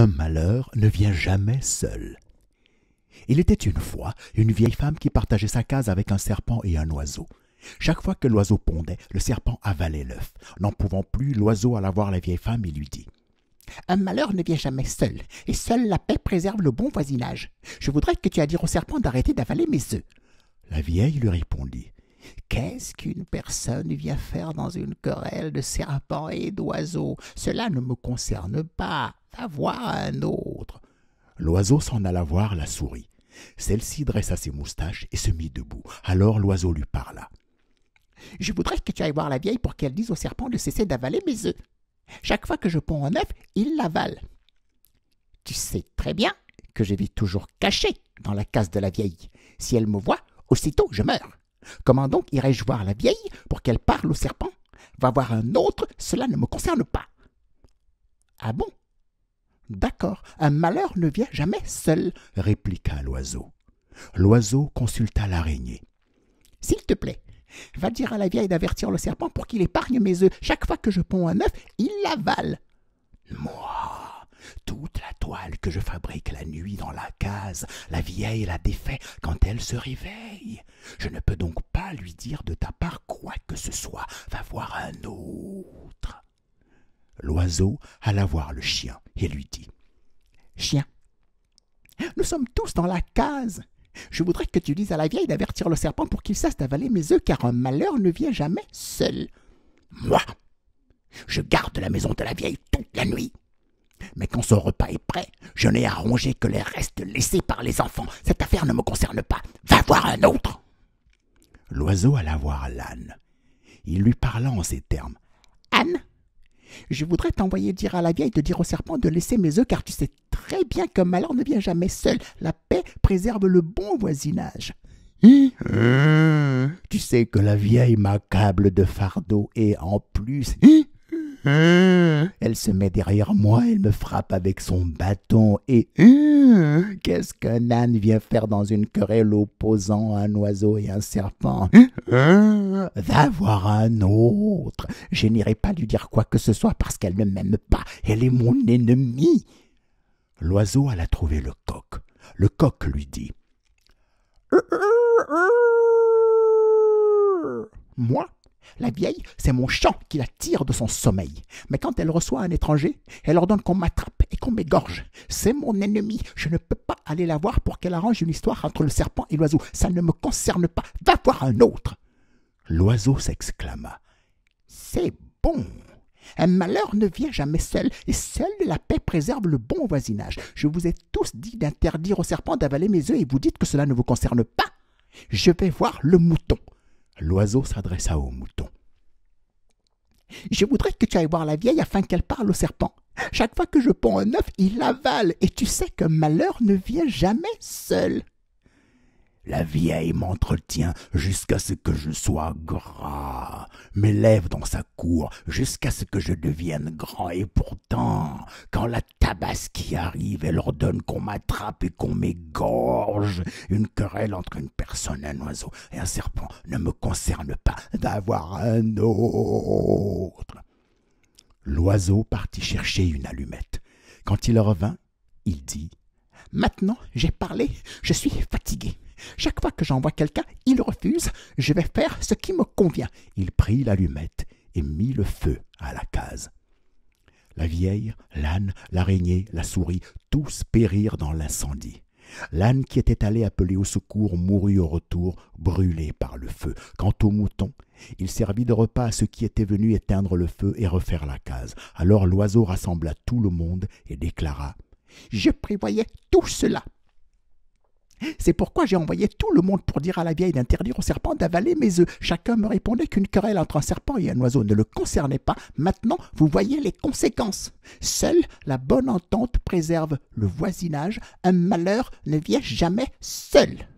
un malheur ne vient jamais seul. Il était une fois une vieille femme qui partageait sa case avec un serpent et un oiseau. Chaque fois que l'oiseau pondait, le serpent avalait l'œuf. N'en pouvant plus, l'oiseau alla voir la vieille femme et lui dit un malheur ne vient jamais seul, et seule la paix préserve le bon voisinage. Je voudrais que tu aies dire au serpent d'arrêter d'avaler mes œufs. La vieille lui répondit. Qu'est-ce qu'une personne vient faire dans une querelle de serpent et d'oiseaux Cela ne me concerne pas. Va voir un autre. L'oiseau s'en alla voir la souris. Celle-ci dressa ses moustaches et se mit debout. Alors l'oiseau lui parla. Je voudrais que tu ailles voir la vieille pour qu'elle dise au serpent de cesser d'avaler mes œufs. Chaque fois que je ponds un œuf, il l'avale. Tu sais très bien que je vis toujours caché dans la case de la vieille. Si elle me voit, aussitôt je meurs. Comment donc irais-je voir la vieille pour qu'elle parle au serpent Va voir un autre, cela ne me concerne pas. Ah bon D'accord, un malheur ne vient jamais seul, répliqua l'oiseau. L'oiseau consulta l'araignée. S'il te plaît, va dire à la vieille d'avertir le serpent pour qu'il épargne mes œufs. Chaque fois que je ponds un œuf, il l'avale. Moi, toute la toile que je fabrique la nuit dans la case, la vieille la défait quand elle se réveille. Je ne peux donc pas lui dire de ta part quoi que ce soit. Va voir un autre. L'oiseau alla voir le chien et lui dit Chien, nous sommes tous dans la case. Je voudrais que tu dises à la vieille d'avertir le serpent pour qu'il cesse d'avaler mes œufs, car un malheur ne vient jamais seul. Moi, je garde la maison de la vieille toute la nuit. Mais quand son repas est prêt, je n'ai à ronger que les restes laissés par les enfants. Cette affaire ne me concerne pas. Va voir un autre. L'oiseau alla voir l'âne. Il lui parla en ces termes. Anne, je voudrais t'envoyer dire à la vieille de dire au serpent de laisser mes œufs, car tu sais très bien que malheur ne vient jamais seul. La paix préserve le bon voisinage. Hein? Hein? Tu sais que la vieille m'accable de fardeau et en plus, hein? Hein? Elle se met derrière moi, elle me frappe avec son bâton et hein? qu'est-ce qu'un âne vient faire dans une querelle opposant un oiseau et un serpent hein? Va voir un autre. Je n'irai pas lui dire quoi que ce soit parce qu'elle ne m'aime pas. Elle est mon ennemie. L'oiseau alla trouver le coq. Le coq lui dit Moi la vieille, c'est mon chant qui la tire de son sommeil. Mais quand elle reçoit un étranger, elle ordonne qu'on m'attrape et qu'on m'égorge. C'est mon ennemi. Je ne peux pas aller la voir pour qu'elle arrange une histoire entre le serpent et l'oiseau. Ça ne me concerne pas. Va voir un autre. L'oiseau s'exclama. C'est bon. Un malheur ne vient jamais seul, et seule la paix préserve le bon voisinage. Je vous ai tous dit d'interdire au serpent d'avaler mes œufs, et vous dites que cela ne vous concerne pas. Je vais voir le mouton. L'oiseau s'adressa au mouton. Je voudrais que tu ailles voir la vieille afin qu'elle parle au serpent. Chaque fois que je ponds un œuf, il l'avale, et tu sais qu'un malheur ne vient jamais seul. La vieille m'entretient jusqu'à ce que je sois gras, m'élève dans sa cour jusqu'à ce que je devienne grand, et pourtant, quand la qui arrive, elle ordonne qu'on m'attrape et qu'on m'égorge. Une querelle entre une personne, un oiseau et un serpent ne me concerne pas d'avoir un autre. L'oiseau partit chercher une allumette. Quand il revint, il dit Maintenant, j'ai parlé, je suis fatigué. Chaque fois que j'envoie quelqu'un, il refuse, je vais faire ce qui me convient. Il prit l'allumette et mit le feu à la case. La vieille, l'âne, l'araignée, la souris, tous périrent dans l'incendie. L'âne qui était allé appeler au secours mourut au retour, brûlé par le feu. Quant au mouton, il servit de repas à ceux qui étaient venus éteindre le feu et refaire la case. Alors l'oiseau rassembla tout le monde et déclara je prévoyais tout cela. C'est pourquoi j'ai envoyé tout le monde pour dire à la vieille d'interdire au serpent d'avaler mes œufs. Chacun me répondait qu'une querelle entre un serpent et un oiseau ne le concernait pas. Maintenant, vous voyez les conséquences. Seule la bonne entente préserve le voisinage. Un malheur ne vient jamais seul.